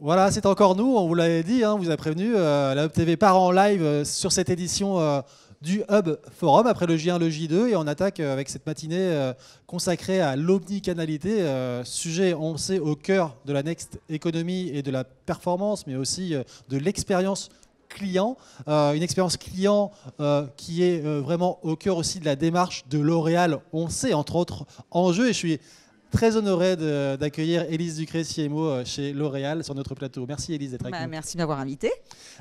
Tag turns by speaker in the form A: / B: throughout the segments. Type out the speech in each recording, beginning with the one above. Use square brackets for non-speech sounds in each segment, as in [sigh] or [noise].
A: Voilà, c'est encore nous, on vous l'avait dit, on hein, vous a prévenu. Euh, la Hub TV part en live euh, sur cette édition euh, du Hub Forum, après le J1, le J2, et on attaque avec cette matinée consacrée à l'omnicanalité, sujet, on sait, au cœur de la Next Economy et de la performance, mais aussi de l'expérience client, une expérience client qui est vraiment au cœur aussi de la démarche de L'Oréal, on sait, entre autres en jeu. Et je suis très honoré d'accueillir Élise Ducré-Siemo euh, chez L'Oréal sur notre plateau. Merci Élise d'être avec bah, nous. Merci de m'avoir invité.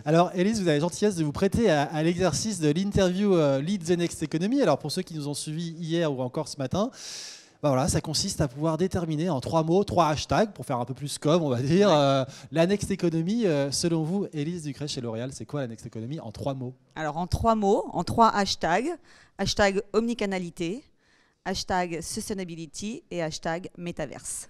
A: Alors Élise, vous avez la gentillesse de vous prêter à, l'exercice de l'interview euh, Lead the Next Economy. Alors pour ceux qui nous ont suivis hier ou encore ce matin, bah, voilà, ça consiste à pouvoir déterminer en trois mots, trois hashtags, pour faire un peu plus comme, on va dire, ouais. économie euh, la next economy. Euh, selon vous, Élise Ducret chez L'Oréal, c'est quoi la next economy en trois mots
B: Alors en trois mots, en trois hashtags, hashtag omnicanalité, hashtag sustainability et hashtag metaverse.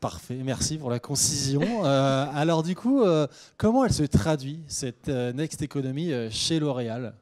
A: Parfait, merci pour la concision. [laughs] Euh, alors du coup, euh, comment elle se traduit, cette euh, Next Economy chez L'Oréal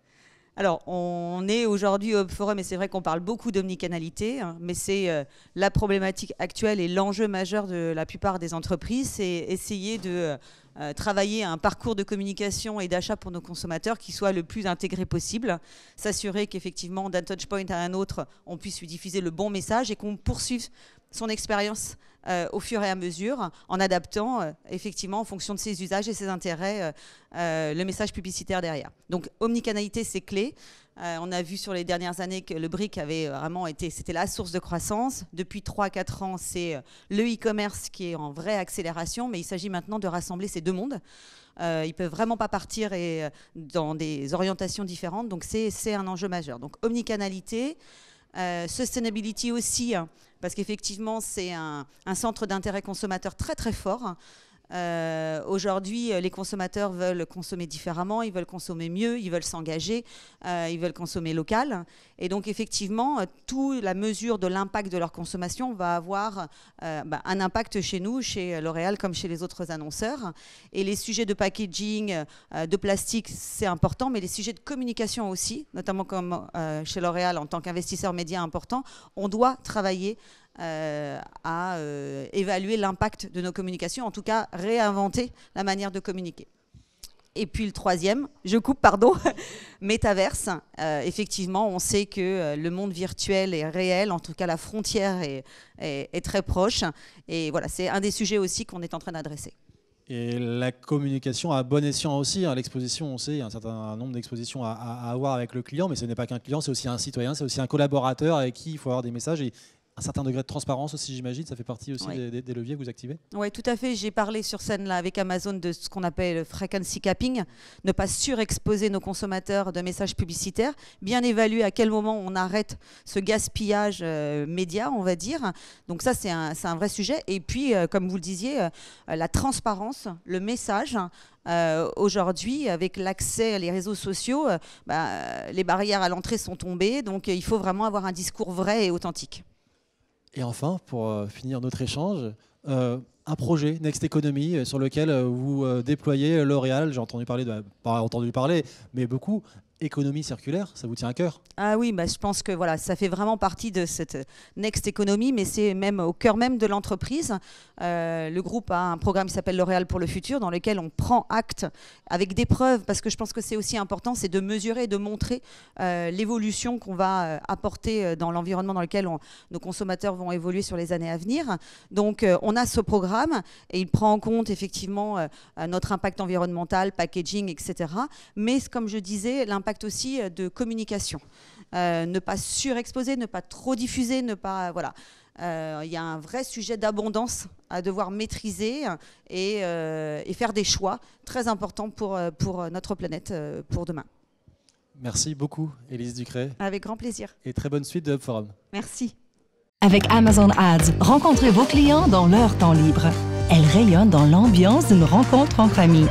B: alors, on est aujourd'hui au Forum et c'est vrai qu'on parle beaucoup d'omnicanalité, hein, mais c'est la problématique actuelle et l'enjeu majeur de la plupart des entreprises, c'est essayer de euh, travailler un parcours de communication et d'achat pour nos consommateurs qui soit le plus intégré possible, s'assurer qu'effectivement d'un touchpoint à un autre, on puisse lui diffuser le bon message et qu'on poursuive son expérience euh, au fur et à mesure en adaptant euh, effectivement en fonction de ses usages et ses intérêts le message publicitaire derrière. Donc omnicanalité c'est clé. Euh, on a vu sur les dernières années que le brick avait euh, vraiment été, c'était la source de croissance. Depuis 3-4 ans, c'est euh, le e-commerce qui est en vraie accélération, mais il s'agit maintenant de rassembler ces deux mondes. Ils ils peuvent vraiment pas partir et, dans des orientations différentes, donc c'est un enjeu majeur. Donc omnicanalité, sustainability aussi, hein, parce qu'effectivement, c'est un, centre d'intérêt consommateur très très fort. Euh, aujourd'hui, euh, les consommateurs veulent consommer différemment, ils veulent consommer mieux, ils veulent s'engager, euh, ils veulent consommer local. Et donc, effectivement, toute la mesure de l'impact de leur consommation va avoir bah, un impact chez nous, chez L'Oréal, comme chez les autres annonceurs. Et les sujets de packaging, de plastique, c'est important, mais les sujets de communication aussi, notamment comme chez L'Oréal en tant qu'investisseur média important, on doit travailler euh, à euh, évaluer l'impact de nos communications, en tout cas réinventer la manière de communiquer. Et puis le troisième, je coupe, pardon, [laughs] métaverse. Euh, effectivement, on sait que le monde virtuel est réel, en tout cas la frontière est, très proche. Et voilà, c'est un des sujets aussi qu'on est en train d'adresser.
A: Et la communication à bon escient aussi. Hein. L'exposition, on sait, il y a un certain nombre d'expositions à, à, avoir avec le client, mais ce n'est pas qu'un client, c'est aussi un citoyen, c'est aussi un collaborateur avec qui il faut avoir des messages. Et, un certain degré de transparence aussi, j'imagine. Ça fait partie aussi des, leviers que vous activez
B: Oui, tout à fait. J'ai parlé sur scène là, avec Amazon de ce qu'on appelle le frequency capping, ne pas surexposer nos consommateurs de messages publicitaires, bien évaluer à quel moment on arrête ce gaspillage euh, média, on va dire. Donc ça, c'est un, vrai sujet. Et puis, euh, comme vous le disiez, euh, la transparence, le message. aujourd'hui, avec l'accès à les réseaux sociaux, bah, les barrières à l'entrée sont tombées. Donc, il faut vraiment avoir un discours vrai et authentique.
A: Et enfin, pour euh, finir notre échange, euh, un projet Next Economy euh, sur lequel vous déployez L'Oréal. J'ai entendu parler, de, bah, pas entendu parler, mais beaucoup économie circulaire, ça vous tient à cœur
B: Ah oui, bah, je pense que voilà, ça fait vraiment partie de cette next économie, mais c'est même au cœur même de l'entreprise. Euh, le groupe a un programme qui s'appelle L'Oréal pour le futur, dans lequel on prend acte avec des preuves, parce que je pense que c'est aussi important, c'est de mesurer, de montrer euh, l'évolution qu'on va euh, apporter dans l'environnement dans lequel nos consommateurs vont évoluer sur les années à venir. Donc on a ce programme et il prend en compte effectivement notre impact environnemental, packaging, etc. Mais comme je disais, l'impact impact aussi euh, de communication. Euh, ne pas surexposer, ne pas trop diffuser, ne pas euh, voilà. Il y a un vrai sujet d'abondance à devoir maîtriser et, faire des choix très importants pour, pour notre planète pour demain.
A: Merci beaucoup, Élise Ducret. Avec grand plaisir. Et très bonne suite de Hub Forum.
B: Merci. Avec Amazon Ads, rencontrez vos clients dans leur temps libre. Elle rayonne dans l'ambiance d'une rencontre en famille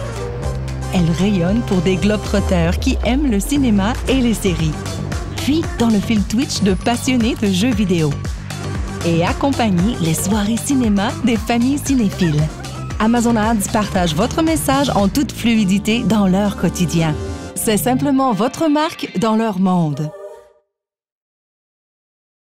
B: elle rayonne pour des globetrotters qui aiment le cinéma et les séries. Puis dans le fil Twitch de passionnés de jeux vidéo. Et accompagne les soirées cinéma des familles cinéphiles. Amazon Ads partage votre message en toute fluidité dans leur quotidien. C'est simplement votre marque dans leur monde.